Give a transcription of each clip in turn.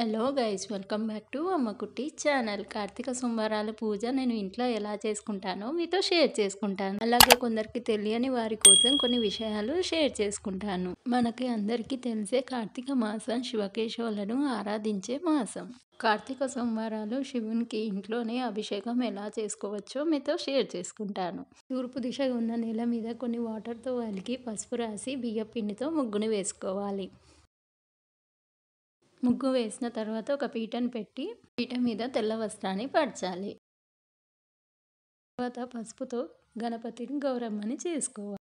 hello guys welcome back to Ammakutti channel Karthika సోమవారాల పూజ నేను ఇంట్లో ఎలా చేసుకుంటానో మీతో షేర్ చేసుకుంటాను అలాగే కొందరికి తెలియని వారి కోసం కొన్ని విషయాలు షేర్ చేసుకుంటాను మనకి అందరికీ తెలిసే కార్తీక మాసం శివకేశవులను ఆరాధించే మాసం కార్తీక సోమవారాలు శివునికి ఇంట్లోనే అభిషేకం ఎలా చేసుకోవచ్చో మీతో షేర్ చేసుకుంటాను తూర్పు దిశగా ఉన్న నేల మీద కొన్ని వాటర్తో వాలికి పసుపు రాసి బియ్య పిండితో ముగ్గును వేసుకోవాలి ముగ్గు వేసిన తర్వాత ఒక పీటను పెట్టి పీట మీద తెల్ల వస్త్రాన్ని పరచాలి తర్వాత పసుపుతో గణపతిని గౌరమ్మని చేసుకోవాలి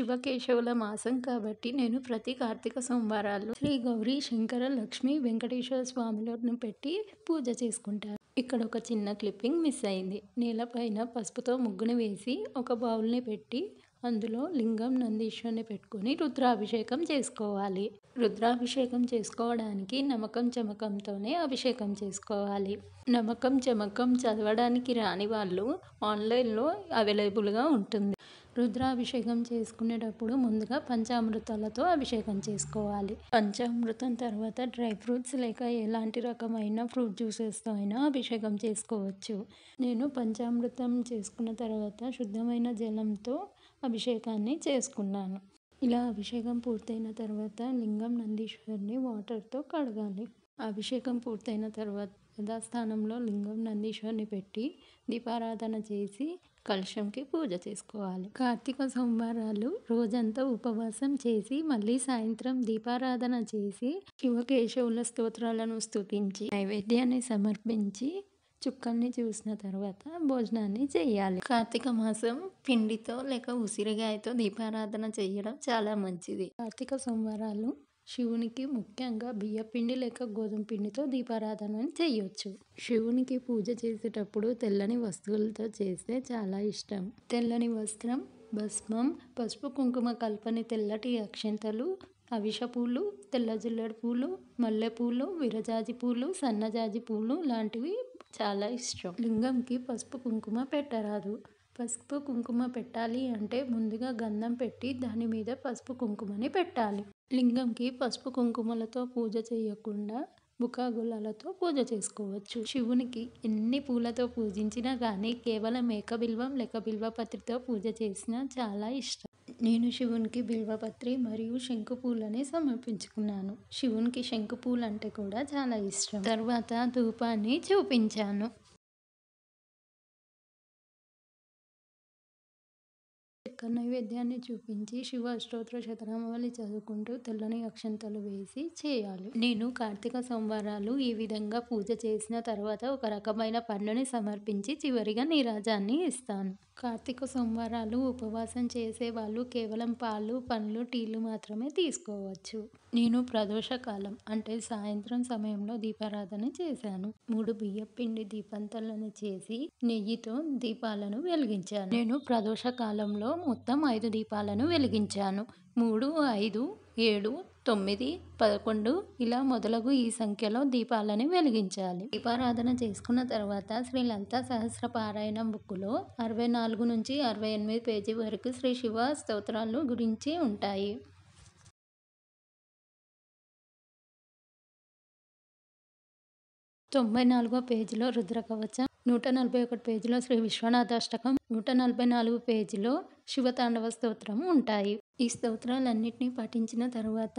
శివకేశవుల మాసం కాబట్టి నేను ప్రతి కార్తీక సోమవారాలు శ్రీ గౌరీ శంకర లక్ష్మి వెంకటేశ్వర స్వామిలను పెట్టి పూజ చేసుకుంటాను ఇక్కడ ఒక చిన్న క్లిప్పింగ్ మిస్ అయింది నేలపైన పసుపుతో ముగ్గును వేసి ఒక బౌల్ని పెట్టి అందులో లింగం నందీశ్వరిని పెట్టుకొని రుద్రాభిషేకం చేసుకోవాలి రుద్రాభిషేకం చేసుకోవడానికి నమ్మకం చమకంతోనే అభిషేకం చేసుకోవాలి నమ్మకం చమకం చదవడానికి రాని వాళ్ళు ఆన్లైన్లో అవైలబుల్గా ఉంటుంది రుద్రాభిషేకం చేసుకునేటప్పుడు ముందుగా పంచామృతాలతో అభిషేకం చేసుకోవాలి పంచామృతం తర్వాత డ్రై ఫ్రూట్స్ లేక ఎలాంటి రకమైన ఫ్రూట్ జ్యూసెస్తో అయినా అభిషేకం చేసుకోవచ్చు నేను పంచామృతం చేసుకున్న తర్వాత శుద్ధమైన జలంతో అభిషేకాన్ని చేసుకున్నాను ఇలా అభిషేకం పూర్తయిన తర్వాత లింగం నందీశ్వరుని వాటర్తో కడగాలి అభిషేకం పూర్తయిన తర్వాత యథాస్థానంలో లింగం నందీశ్వరిని పెట్టి దీపారాధన చేసి కలుషంకి పూజ చేసుకోవాలి కార్తీక సోమవారాలు రోజంతా ఉపవాసం చేసి మళ్ళీ సాయంత్రం దీపారాధన చేసి శివకేశవుల స్తోత్రాలను స్థుతించి నైవేద్యాన్ని సమర్పించి చుక్కల్ని చూసిన తర్వాత భోజనాన్ని చేయాలి కార్తీక మాసం పిండితో లేక ఉసిరిగాయతో దీపారాధన చేయడం చాలా మంచిది కార్తీక సోమవారాలు శివునికి ముఖ్యంగా బియ్యపిండి లేక గోధుమ పిండితో దీపారాధన చేయొచ్చు శివునికి పూజ చేసేటప్పుడు తెల్లని వస్తువులతో చేస్తే చాలా ఇష్టం తెల్లని వస్త్రం భస్మం పసుపు కుంకుమ కల్పని తెల్లటి అక్షంతలు అవిష పూలు తెల్ల జిల్లడి పూలు మల్లెపూలు విరజాజి పూలు సన్నజాజి పూలు లాంటివి చాలా ఇష్టం లింగంకి పసుపు కుంకుమ పెట్టరాదు పసుపు కుంకుమ పెట్టాలి అంటే ముందుగా గంధం పెట్టి దాని మీద పసుపు కుంకుమని పెట్టాలి లింగంకి పసుపు కుంకుమలతో పూజ చేయకుండా బుకాగులతో పూజ చేసుకోవచ్చు శివునికి ఎన్ని పూలతో పూజించినా కానీ కేవలం ఏకబిల్వం బిల్వ పత్రితో పూజ చేసినా చాలా ఇష్టం నేను శివునికి బిల్వపత్రి మరియు శంకు పూలని సమర్పించుకున్నాను శివునికి శంకు పూలు అంటే కూడా చాలా ఇష్టం తర్వాత ధూపాన్ని చూపించాను నైవేద్యాన్ని చూపించి శివ అష్టోత్ర శతనామవళి చదువుకుంటూ తెల్లని అక్షంతలు వేసి చేయాలి నేను కార్తీక సోమవారాలు ఈ విధంగా పూజ చేసిన తర్వాత ఒక రకమైన పన్నుని సమర్పించి చివరిగా నీరాజాన్ని ఇస్తాను కార్తీక సోమవారాలు ఉపవాసం చేసే వాళ్ళు కేవలం పాలు పండ్లు టీలు మాత్రమే తీసుకోవచ్చు నేను ప్రదోష కాలం అంటే సాయంత్రం సమయంలో దీపారాధన చేశాను మూడు బియ్యపిండి పిండి దీపంతలను చేసి నెయ్యితో దీపాలను వెలిగించాను నేను ప్రదోష కాలంలో మొత్తం ఐదు దీపాలను వెలిగించాను మూడు ఐదు ఏడు తొమ్మిది పదకొండు ఇలా మొదలగు ఈ సంఖ్యలో దీపాలని వెలిగించాలి దీపారాధన చేసుకున్న తర్వాత శ్రీ లలితా సహస్ర పారాయణం బుక్లో అరవై నాలుగు నుంచి అరవై ఎనిమిది పేజీ వరకు శ్రీ శివ స్తోత్రాలు గురించి ఉంటాయి తొంభై నాలుగో పేజీలో రుద్రకవచం నూట నలభై ఒకటి పేజీలో శ్రీ విశ్వనాథాష్టకం నూట నలభై నాలుగు పేజీలో శివతాండవ స్తోత్రం ఉంటాయి ఈ స్తోత్రాలన్నింటినీ పఠించిన తరువాత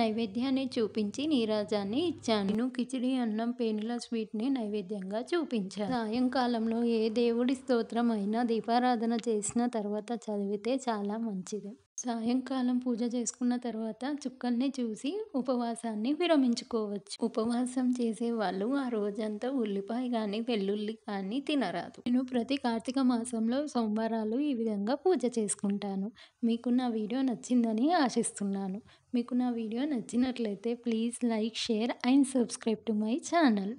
నైవేద్యాన్ని చూపించి నీరాజాన్ని ఇచ్చాను నేను కిచిడి అన్నం పేనుల స్వీట్ని నైవేద్యంగా చూపించాను సాయంకాలంలో ఏ దేవుడి స్తోత్రం అయినా దీపారాధన చేసిన తర్వాత చదివితే చాలా మంచిది సాయంకాలం పూజ చేసుకున్న తర్వాత చుక్కల్ని చూసి ఉపవాసాన్ని విరమించుకోవచ్చు ఉపవాసం చేసే వాళ్ళు ఆ రోజంతా ఉల్లిపాయ కానీ వెల్లుల్లి కానీ తినరాదు నేను ప్రతి కార్తీక మాసంలో సోమవారాలు ఈ విధంగా పూజ చేసుకుంటాను మీకు నా వీడియో నచ్చిందని ఆశిస్తున్నాను మీకు నా వీడియో నచ్చినట్లయితే please like share and subscribe to my channel